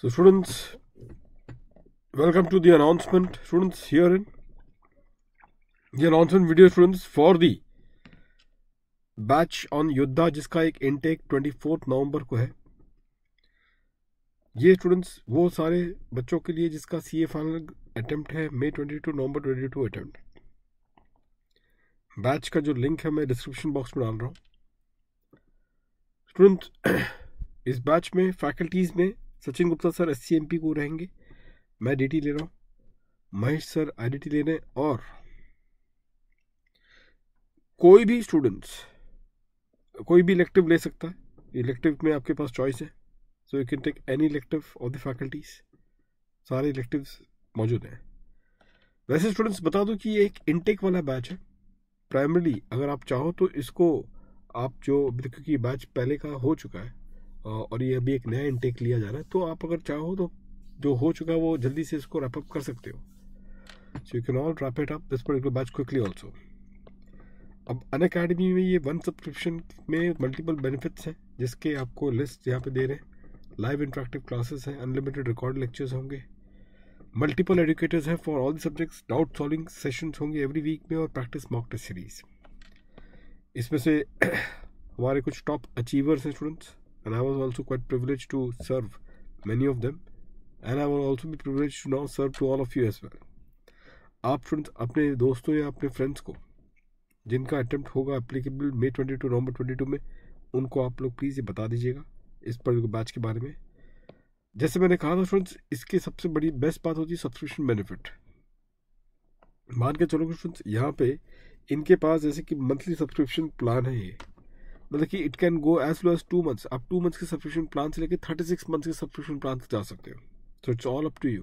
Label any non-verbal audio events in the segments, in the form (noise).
So students, welcome to the announcement. Students, herein the announcement video students for the batch on Yoddha जिसका एक intake twenty fourth को है ये students वो सारे बच्चों के लिए जिसका सी ए फाइनल अटैम्प्ट है May twenty two November twenty two attempt batch का जो लिंक है मैं डिस्क्रिप्शन बॉक्स में डाल रहा हूँ स्टूडेंट इस बैच में फैकल्टीज़ में सचिन गुप्ता सर एस को रहेंगे मैं डी ले रहा हूँ महेश सर आई ले रहे हैं और कोई भी स्टूडेंट्स कोई भी इलेक्टिव ले सकता है इलेक्टिव में आपके पास चॉइस है so you can take any elective of the faculties सारे इलेक्टिव मौजूद हैं वैसे स्टूडेंट्स बता दो कि ये एक इनटेक वाला बैच है प्राइमरली अगर आप चाहो तो इसको आप जो क्योंकि बैच पहले का हो चुका है और ये अभी एक नया इनटेक लिया जा रहा है तो आप अगर चाहो तो जो हो चुका है वो जल्दी से इसको रैपअप कर सकते हो so you can all wrap it up this particular batch quickly also अब अन अकेडमी में ये वन सब्सक्रिप्शन में मल्टीपल बेनिफिट्स हैं जिसके आपको लिस्ट यहाँ पे दे रहे हैं लाइव इंट्रैक्टिव क्लासेस हैं अनलिमिटेड रिकॉर्ड लेक्चर्स होंगे मल्टीपल एडुकेटर्स हैं for all the subjects doubt solving sessions होंगे एवरी वीक में और प्रैक्टिस मॉक टेस्ट सीरीज इसमें से (clears throat) हमारे कुछ टॉप अचीवर्स हैं students and I was also quite privileged to serve many of them and I will also be privileged to now serve to all of you as well. आप friends अपने दोस्तों या अपने फ्रेंड्स को जिनका attempt होगा applicable May twenty two November twenty two में उनको आप लोग प्लीज़ ये बता दीजिएगा इस पर्टिकुलर बैच के बारे में जैसे मैंने कहा था फ्रेंड्स इसकी सबसे बड़ी बेस्ट बात होती है सब्सक्रिप्शन बेनिफिट मान के चलो फ्रेंड्स यहाँ पे इनके पास जैसे कि मंथली सब्सक्रिप्शन प्लान है ये मतलब कि it can go as low as two months आप टू मंथ्स के सब्सक्रिप्शन प्लान से लेकर थर्टी सिक्स मंथ्स के सब्सक्रिप्शन प्लान से जा सकते हो so it's all up to you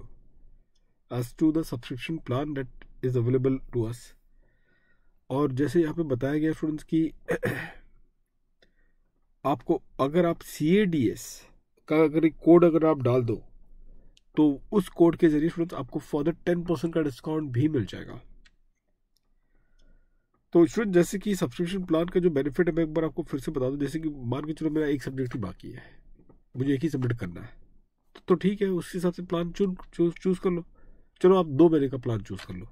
as to the subscription plan that is available to us और जैसे यहाँ पे बताया गया स्टूडेंट्स कि (clears throat) आपको अगर आप सी ए डी एस का अगर एक कोड अगर आप डाल दो तो उस कोड के ज़रिए स्टूडेंट्स आपको फर्दर टेन परसेंट का डिस्काउंट भी मिल जाएगा तो स्टूडेंट जैसे कि सब्सक्रिप्शन प्लान का जो बेनिफिट है मैं एक बार आपको फिर से बता दूँ जैसे कि मान के चलो मेरा एक सब्जेक्ट ही बाकी है मुझे एक ही सब्जेक्ट करना है तो, तो ठीक है उस हिसाब से प्लान चुन चूज चूज़ कर लो चलो आप दो महीने का प्लान चूज़ कर लो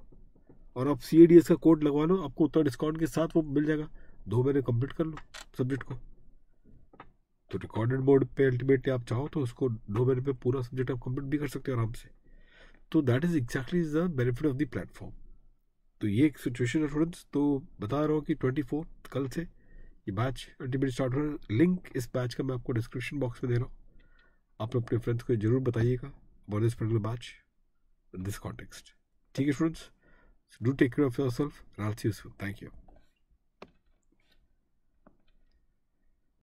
और आप सी ए डी एस का कोड लगवा लो आपको उतना डिस्काउंट के साथ वो मिल जाएगा दो महीने कंप्लीट कर लो सब्जेक्ट को तो रिकॉर्डेड बोर्ड पे अल्टीमेटली आप चाहो तो उसको दो महीने पे पूरा सब्जेक्ट आप कंप्लीट भी कर सकते हो आराम से तो that is exactly is the benefit of the platform तो ये एक सिचुएशन है फ्रेंड्स तो बता रहा हूँ कि ट्वेंटी फोर्थ कल से ये बैच अल्टीमेट स्टार्ट हो रहा है लिंक इस बैच का मैं आपको डिस्क्रिप्शन बॉक्स में दे रहा हूँ आप अपने फ्रेंड्स को जरूर बताइएगा about this particular batch in this context ठीक है friends do take care of yourself and see thank you